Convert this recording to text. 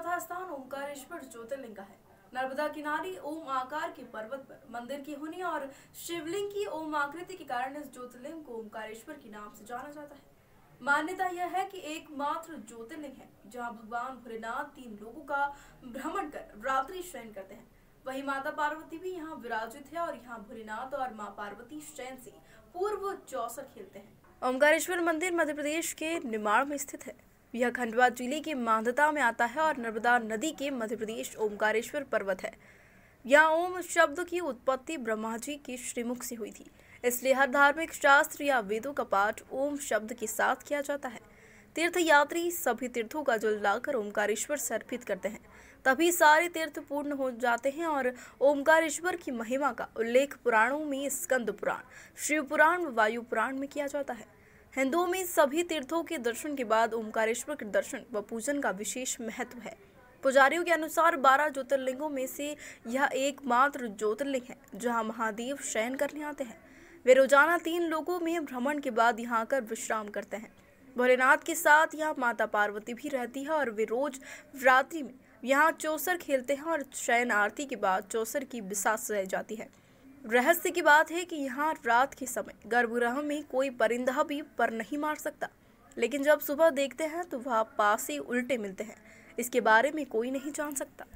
चौथा स्थान ओंकारेश्वर ज्योतिर्लिंग का है नर्मदा किनारी ओम आकार के पर्वत पर मंदिर की होनी और शिवलिंग की ओम आकृति के कारण इस ज्योतिर्लिंग को ओंकारेश्वर के नाम से जाना जाता है मान्यता यह है कि एकमात्र ज्योतिर्लिंग है जहां भगवान भोलेनाथ तीन लोगों का भ्रमण कर रात्रि शयन करते हैं वहीं माता पार्वती भी यहाँ विराजित है और यहाँ भोलेनाथ और माँ पार्वती शयन से पूर्व चौसर खेलते हैं ओंकारेश्वर मंदिर मध्य प्रदेश के निमाड़ में स्थित है यह खंडवा जिले के मांधता में आता है और नर्मदा नदी के मध्य प्रदेश ओमकारेश्वर पर्वत है यहाँ ओम शब्द की उत्पत्ति ब्रह्मा जी के श्रीमुख से हुई थी इसलिए हर धार्मिक शास्त्र या वेदों का पाठ ओम शब्द के साथ किया जाता है तीर्थ यात्री सभी तीर्थों का जल लाकर ओमकारेश्वर से अर्पित करते हैं तभी सारे तीर्थ पूर्ण हो जाते हैं और ओमकारेश्वर की महिमा का उल्लेख पुराणों में स्कंद पुराण शिव पुराण वायु पुराण में किया जाता है हिंदुओं में सभी तीर्थों के दर्शन के बाद ओमकारेश्वर के दर्शन व पूजन का विशेष महत्व है पुजारियों के अनुसार बारह ज्योतिर्लिंगों में से यह एकमात्र ज्योतिर्लिंग है जहाँ महादेव शयन करने आते हैं वे रोजाना तीन लोगों में भ्रमण के बाद यहाँ आकर विश्राम करते हैं भोलेनाथ के साथ यहाँ माता पार्वती भी रहती है और वे रोज रात्रि में यहाँ चौसर खेलते हैं और शयन आरती के बाद चौसर की बिसात सजाई जाती है रहस्य की बात है कि यहाँ रात के समय गर्भगृह में कोई परिंदा भी पर नहीं मार सकता लेकिन जब सुबह देखते हैं तो वह पास ही उल्टे मिलते हैं इसके बारे में कोई नहीं जान सकता